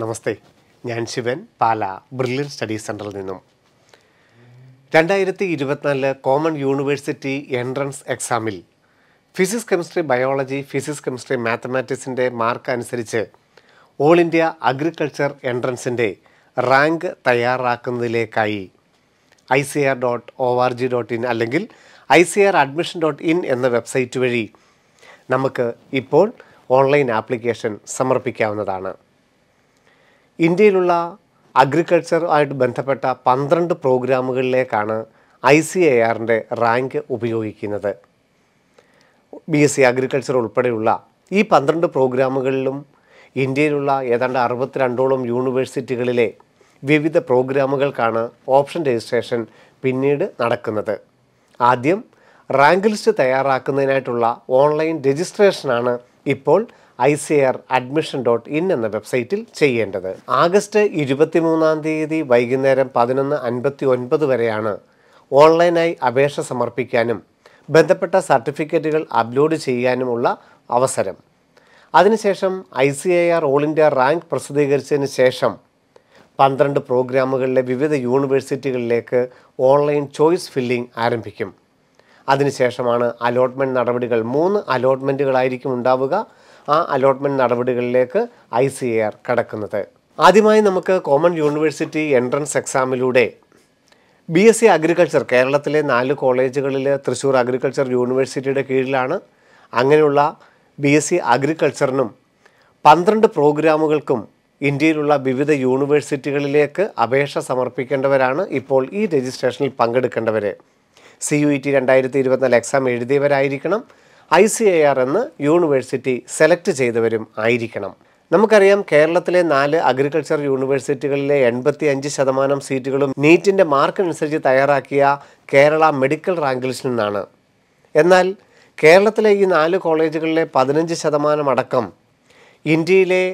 നമസ്തേ ഞാൻ ശിവൻ പാല brilliant study സെൻറ്ററിൽ നിന്നും രണ്ടായിരത്തി ഇരുപത്തിനാല് കോമൺ യൂണിവേഴ്സിറ്റി എൻട്രൻസ് എക്സാമിൽ physics chemistry biology physics chemistry മാത്തമാറ്റിക്സിൻ്റെ മാർക്ക് അനുസരിച്ച് ഓൾ ഇന്ത്യ അഗ്രികൾച്ചർ എൻട്രൻസിൻ്റെ റാങ്ക് തയ്യാറാക്കുന്നതിലേക്കായി I C R dot O R G dot in അല്ലെങ്കിൽ I C R admission dot in എന്ന വെബ്സൈറ്റ് വഴി നമുക്ക് ഇപ്പോൾ ഓൺലൈൻ ആപ്ലിക്കേഷൻ സമർപ്പിക്കാവുന്നതാണ് ഇന്ത്യയിലുള്ള അഗ്രികൾച്ചർ ആയിട്ട് ബന്ധപ്പെട്ട പന്ത്രണ്ട് പ്രോഗ്രാമുകളിലേക്കാണ് ഐ സി എ ആറിൻ്റെ റാങ്ക് ഉപയോഗിക്കുന്നത് ബി എസ് സി അഗ്രികൾച്ചർ ഉൾപ്പെടെയുള്ള ഈ പന്ത്രണ്ട് പ്രോഗ്രാമുകളിലും ഇന്ത്യയിലുള്ള ഏതാണ്ട് അറുപത്തിരണ്ടോളം യൂണിവേഴ്സിറ്റികളിലെ വിവിധ പ്രോഗ്രാമുകൾക്കാണ് ഓപ്ഷൻ രജിസ്ട്രേഷൻ പിന്നീട് നടക്കുന്നത് ആദ്യം റാങ്ക് ലിസ്റ്റ് തയ്യാറാക്കുന്നതിനായിട്ടുള്ള ഓൺലൈൻ രജിസ്ട്രേഷനാണ് ഇപ്പോൾ I C R admission dot in എന്ന വെബ്സൈറ്റിൽ ചെയ്യേണ്ടത് ആഗസ്റ്റ് ഇരുപത്തിമൂന്നാം തീയതി വൈകുന്നേരം പതിനൊന്ന് അൻപത്തി ഒൻപത് വരെയാണ് ഓൺലൈനായി അപേക്ഷ സമർപ്പിക്കാനും ബന്ധപ്പെട്ട സർട്ടിഫിക്കറ്റുകൾ അപ്ലോഡ് ചെയ്യാനുമുള്ള അവസരം അതിനുശേഷം I C I R all India rank പ്രസിദ്ധീകരിച്ചതിന് ശേഷം പന്ത്രണ്ട് പ്രോഗ്രാമുകളിലെ വിവിധ യൂണിവേഴ്സിറ്റികളിലേക്ക് ഓൺലൈൻ ചോയ്സ് ഫില്ലിംഗ് ആരംഭിക്കും അതിനുശേഷമാണ് അലോട്ട്മെൻറ്റ് നടപടികൾ മൂന്ന് അലോട്ട്മെൻറ്റുകളായിരിക്കും ഉണ്ടാവുക ആ അലോട്ട്മെൻറ്റ് നടപടികളിലേക്ക് ഐ സി എ ആർ കടക്കുന്നത് ആദ്യമായി നമുക്ക് കോമൺ യൂണിവേഴ്സിറ്റി എൻട്രൻസ് എക്സാമിലൂടെ ബി എസ് സി അഗ്രികൾച്ചർ കേരളത്തിലെ നാല് കോളേജുകളിൽ തൃശ്ശൂർ അഗ്രികൾച്ചർ യൂണിവേഴ്സിറ്റിയുടെ കീഴിലാണ് അങ്ങനെയുള്ള ബി എസ് സി അഗ്രികൾച്ചറിനും പന്ത്രണ്ട് പ്രോഗ്രാമുകൾക്കും ഇന്ത്യയിലുള്ള വിവിധ യൂണിവേഴ്സിറ്റികളിലേക്ക് അപേക്ഷ സമർപ്പിക്കേണ്ടവരാണ് ഇപ്പോൾ ഈ രജിസ്ട്രേഷനിൽ പങ്കെടുക്കേണ്ടവർ C U E e T രണ്ടായിരത്തി ഇരുപത്തിനാല് എക്സാം എഴുതിയവരായിരിക്കണം ഐ സി ഐ ആർ എന്ന് യൂണിവേഴ്സിറ്റി സെലക്ട് ചെയ്തവരും ആയിരിക്കണം നമുക്കറിയാം കേരളത്തിലെ നാല് അഗ്രികൾച്ചർ യൂണിവേഴ്സിറ്റികളിലെ എൺപത്തി അഞ്ച് ശതമാനം സീറ്റുകളും നീറ്റിൻ്റെ മാർക്കനുസരിച്ച് തയ്യാറാക്കിയ കേരള മെഡിക്കൽ റാങ്ക് ലിസ്റ്റിൽ നിന്നാണ് എന്നാൽ കേരളത്തിലെ ഈ നാല് കോളേജുകളിലെ പതിനഞ്ച് ശതമാനം അടക്കം ഇന്ത്യയിലെ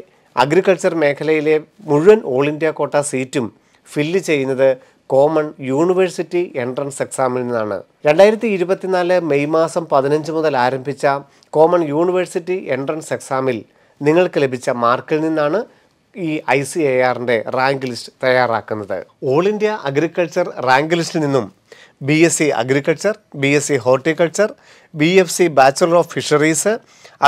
അഗ്രികൾച്ചർ മേഖലയിലെ മുഴുവൻ ഓൾ ഇന്ത്യ കോട്ട സീറ്റും ഫില്ല് ചെയ്യുന്നത് കോമൺ യൂണിവേഴ്സിറ്റി എൻട്രൻസ് എക്സാമിൽ നിന്നാണ് രണ്ടായിരത്തി ഇരുപത്തിനാല് മെയ് മാസം പതിനഞ്ച് മുതൽ ആരംഭിച്ച കോമൺ യൂണിവേഴ്സിറ്റി എൻട്രൻസ് എക്സാമിൽ നിങ്ങൾക്ക് ലഭിച്ച മാർക്കിൽ നിന്നാണ് ഈ ഐ സി എ ആറിൻ്റെ റാങ്ക് ലിസ്റ്റ് തയ്യാറാക്കുന്നത് ഓൾ ഇന്ത്യ അഗ്രികൾച്ചർ റാങ്ക് ലിസ്റ്റിൽ നിന്നും B S C agriculture B S C horticulture B F C bachelor of fisheries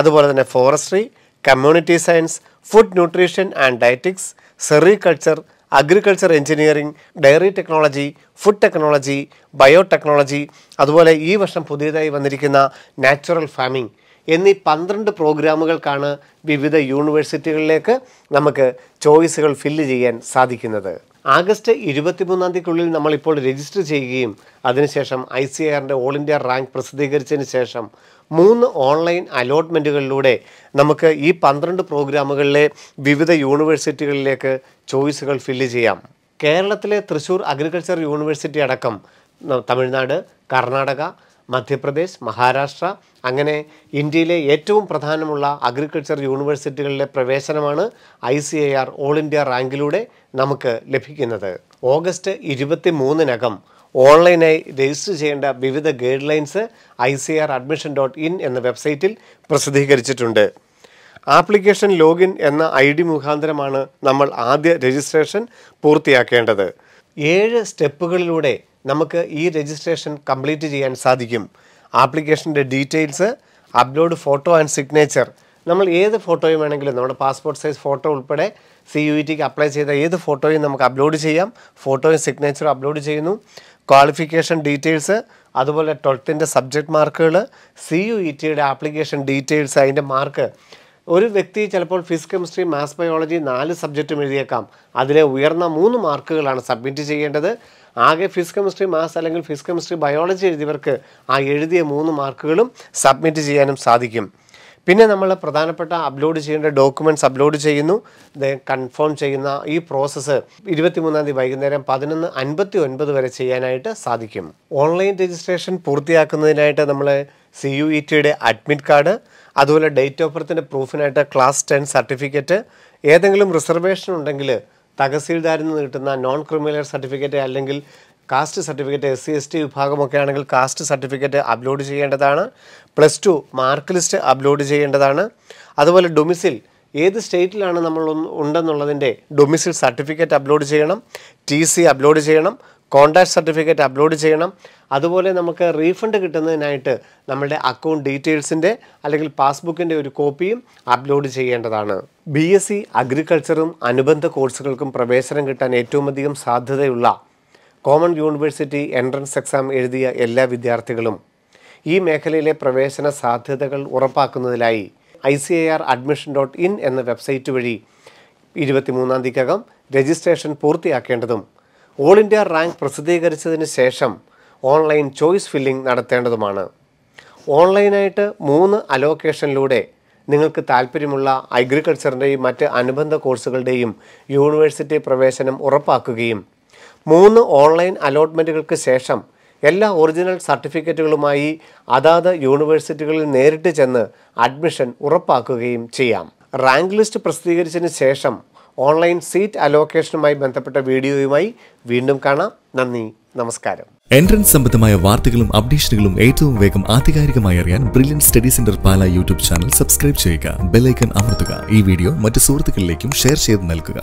അതുപോലെ തന്നെ forestry community science food nutrition and dietetics sericulture agriculture engineering dairy technology food technology biotechnology അതുപോലെ ഈ വർഷം പുതിയതായി വന്നിരിക്കുന്ന natural farming എന്നീ പന്ത്രണ്ട് പ്രോഗ്രാമുകൾക്കാണ് വിവിധ യൂണിവേഴ്സിറ്റികളിലേക്ക് നമുക്ക് ചോയ്സുകൾ ഫില്ല് ചെയ്യാൻ സാധിക്കുന്നത് ആഗസ്റ്റ് ഇരുപത്തിമൂന്നാം തീയതിക്കുള്ളിൽ നമ്മളിപ്പോൾ രജിസ്റ്റർ ചെയ്യുകയും അതിനുശേഷം ഐ സി ആറിൻ്റെ ഓൾ ഇന്ത്യ റാങ്ക് പ്രസിദ്ധീകരിച്ചതിന് ശേഷം മൂന്ന് ഓൺലൈൻ അലോട്ട്മെൻറ്റുകളിലൂടെ നമുക്ക് ഈ പന്ത്രണ്ട് പ്രോഗ്രാമുകളിലെ വിവിധ യൂണിവേഴ്സിറ്റികളിലേക്ക് ചോയ്സുകൾ ഫില്ല് ചെയ്യാം കേരളത്തിലെ തൃശ്ശൂർ അഗ്രികൾച്ചർ യൂണിവേഴ്സിറ്റി അടക്കം തമിഴ്നാട് കർണാടക മധ്യപ്രദേശ് മഹാരാഷ്ട്ര അങ്ങനെ ഇന്ത്യയിലെ ഏറ്റവും പ്രധാനമുള്ള അഗ്രികൾച്ചർ യൂണിവേഴ്സിറ്റികളിലെ പ്രവേശനമാണ് I C A R all India റാങ്കിലൂടെ നമുക്ക് ലഭിക്കുന്നത് ഓഗസ്റ്റ് ഇരുപത്തി മൂന്നിനകം ഓൺലൈനായി രജിസ്റ്റർ ചെയ്യേണ്ട വിവിധ guidelines I C R admission dot in എന്ന വെബ്സൈറ്റിൽ പ്രസിദ്ധീകരിച്ചിട്ടുണ്ട് ആപ്ലിക്കേഷൻ ലോഗിൻ എന്ന ഐ ഡി മുഖാന്തരമാണ് നമ്മൾ ആദ്യ രജിസ്ട്രേഷൻ പൂർത്തിയാക്കേണ്ടത് ഏഴ് സ്റ്റെപ്പുകളിലൂടെ നമുക്ക് ഈ രജിസ്ട്രേഷൻ കംപ്ലീറ്റ് ചെയ്യാൻ സാധിക്കും ആപ്ലിക്കേഷൻ്റെ details upload photo and signature നമ്മൾ ഏത് ഫോട്ടോയും വേണമെങ്കിലും നമ്മുടെ പാസ്പോർട്ട് സൈസ് ഫോട്ടോ ഉൾപ്പെടെ സി യു ഇ e ടിക്ക് അപ്ലൈ ചെയ്ത ഏത് ഫോട്ടോയും നമുക്ക് അപ്ലോഡ് ചെയ്യാം ഫോട്ടോയും സിഗ്നേച്ചറും അപ്ലോഡ് ചെയ്യുന്നു ക്വാളിഫിക്കേഷൻ ഡീറ്റെയിൽസ് അതുപോലെ ട്വൽത്തിൻ്റെ സബ്ജക്റ്റ് മാർക്കുകൾ സി യു ഇ e ടിയുടെ ആപ്ലിക്കേഷൻ ഡീറ്റെയിൽസ് അതിൻ്റെ മാർക്ക് ഒരു വ്യക്തി ചിലപ്പോൾ ഫിസിക്സ് കെമിസ്ട്രി മാത്സ് ബയോളജി നാല് സബ്ജക്റ്റും എഴുതിയേക്കാം അതിലെ ഉയർന്ന മൂന്ന് മാർക്കുകളാണ് സബ്മിറ്റ് ചെയ്യേണ്ടത് ആകെ ഫിസിക്സ് കെമിസ്ട്രി മാത്സ് അല്ലെങ്കിൽ ഫിസിക്സ് കെമിസ്ട്രി ബയോളജി എഴുതിയവർക്ക് ആ എഴുതിയ മൂന്ന് മാർക്കുകളും സബ്മിറ്റ് ചെയ്യാനും സാധിക്കും പിന്നെ നമ്മൾ പ്രധാനപ്പെട്ട അപ്ലോഡ് ചെയ്യേണ്ട ഡോക്യുമെൻറ്റ്സ് അപ്ലോഡ് ചെയ്യുന്നു കൺഫേം ചെയ്യുന്ന ഈ പ്രോസസ്സ് ഇരുപത്തിമൂന്നാം തീയതി വൈകുന്നേരം പതിനൊന്ന് അൻപത്തി ഒൻപത് വരെ ചെയ്യാനായിട്ട് സാധിക്കും ഓൺലൈൻ രജിസ്ട്രേഷൻ പൂർത്തിയാക്കുന്നതിനായിട്ട് നമ്മൾ സി യു ഇ e ടിയുടെ അഡ്മിറ്റ് കാർഡ് അതുപോലെ ഡേറ്റ് ഓഫ് ബർത്തിൻ്റെ പ്രൂഫിനായിട്ട് ക്ലാസ് ടെൻ സർട്ടിഫിക്കറ്റ് ഏതെങ്കിലും റിസർവേഷൻ ഉണ്ടെങ്കിൽ തഹസീൽദാരിൽ നിന്ന് കിട്ടുന്ന നോൺ ക്രിമിനൽ സർട്ടിഫിക്കറ്റ് അല്ലെങ്കിൽ caste certificate S C S T വിഭാഗമൊക്കെ ആണെങ്കിൽ കാസ്റ്റ് സർട്ടിഫിക്കറ്റ് അപ്ലോഡ് ചെയ്യേണ്ടതാണ് plus two mark list upload ചെയ്യേണ്ടതാണ് അതുപോലെ ഡൊമിസിൽ ഏത് സ്റ്റേറ്റിലാണ് നമ്മൾ ഉണ്ടെന്നുള്ളതിൻ്റെ ഡൊമിസിൽ സർട്ടിഫിക്കറ്റ് അപ്ലോഡ് ചെയ്യണം ടി സി അപ്ലോഡ് ചെയ്യണം കോണ്ടാക്ട് സർട്ടിഫിക്കറ്റ് അപ്ലോഡ് ചെയ്യണം അതുപോലെ നമുക്ക് റീഫണ്ട് കിട്ടുന്നതിനായിട്ട് നമ്മുടെ അക്കൗണ്ട് ഡീറ്റെയിൽസിൻ്റെ അല്ലെങ്കിൽ പാസ്ബുക്കിൻ്റെ ഒരു കോപ്പിയും അപ്ലോഡ് ചെയ്യേണ്ടതാണ് ബി എസ് സി അഗ്രികൾച്ചറും അനുബന്ധ കോഴ്സുകൾക്കും പ്രവേശനം കിട്ടാൻ ഏറ്റവും അധികം സാധ്യതയുള്ള കോമൺ യൂണിവേഴ്സിറ്റി എൻട്രൻസ് എക്സാം എഴുതിയ എല്ലാ വിദ്യാർത്ഥികളും ഈ മേഖലയിലെ പ്രവേശന സാധ്യതകൾ ഉറപ്പാക്കുന്നതിനായി I C I R admission dot in എന്ന വെബ്സൈറ്റ് വഴി മൂന്നാം തീയതിക്കകം രജിസ്ട്രേഷൻ പൂർത്തിയാക്കേണ്ടതും ഓൾ ഇന്ത്യ റാങ്ക് പ്രസിദ്ധീകരിച്ചതിന് ശേഷം ഓൺലൈൻ ചോയ്സ് ഫില്ലിംഗ് നടത്തേണ്ടതുമാണ് ഓൺലൈനായിട്ട് മൂന്ന് അലോക്കേഷനിലൂടെ നിങ്ങൾക്ക് താല്പര്യമുള്ള അഗ്രികൾച്ചറിൻ്റെയും മറ്റ് അനുബന്ധ കോഴ്സുകളുടെയും യൂണിവേഴ്സിറ്റി പ്രവേശനം ഉറപ്പാക്കുകയും മൂന്ന് ഓൺലൈൻ അലോട്ട്മെൻറ്റുകൾക്ക് ശേഷം എല്ലാ ഒറിജിനൽ സർട്ടിഫിക്കറ്റുകളുമായി അതാത് യൂണിവേഴ്സിറ്റികളിൽ നേരിട്ട് ചെന്ന് അഡ്മിഷൻ ഉറപ്പാക്കുകയും ചെയ്യാം റാങ്ക് ലിസ്റ്റ് പ്രസിദ്ധീകരിച്ചതിന് ശേഷം ഓൺലൈൻ സീറ്റ് അലോക്കേഷനുമായി ബന്ധപ്പെട്ട വീഡിയോയുമായി വീണ്ടും കാണാം നന്ദി നമസ്കാരം എൻട്രൻസ് സംബന്ധമായ വാർത്തകളും അപ്ഡേഷനുകളും ഏറ്റവും വേഗം ആധികാരികമായി അറിയാൻ brilliant study centre Pala YouTube channel subscribe ചെയ്യുക ഐക്കൺ അമർത്തുക ഈ വീഡിയോ മറ്റ് സുഹൃത്തുക്കളിലേക്കും ഷെയർ ചെയ്ത് നൽകുക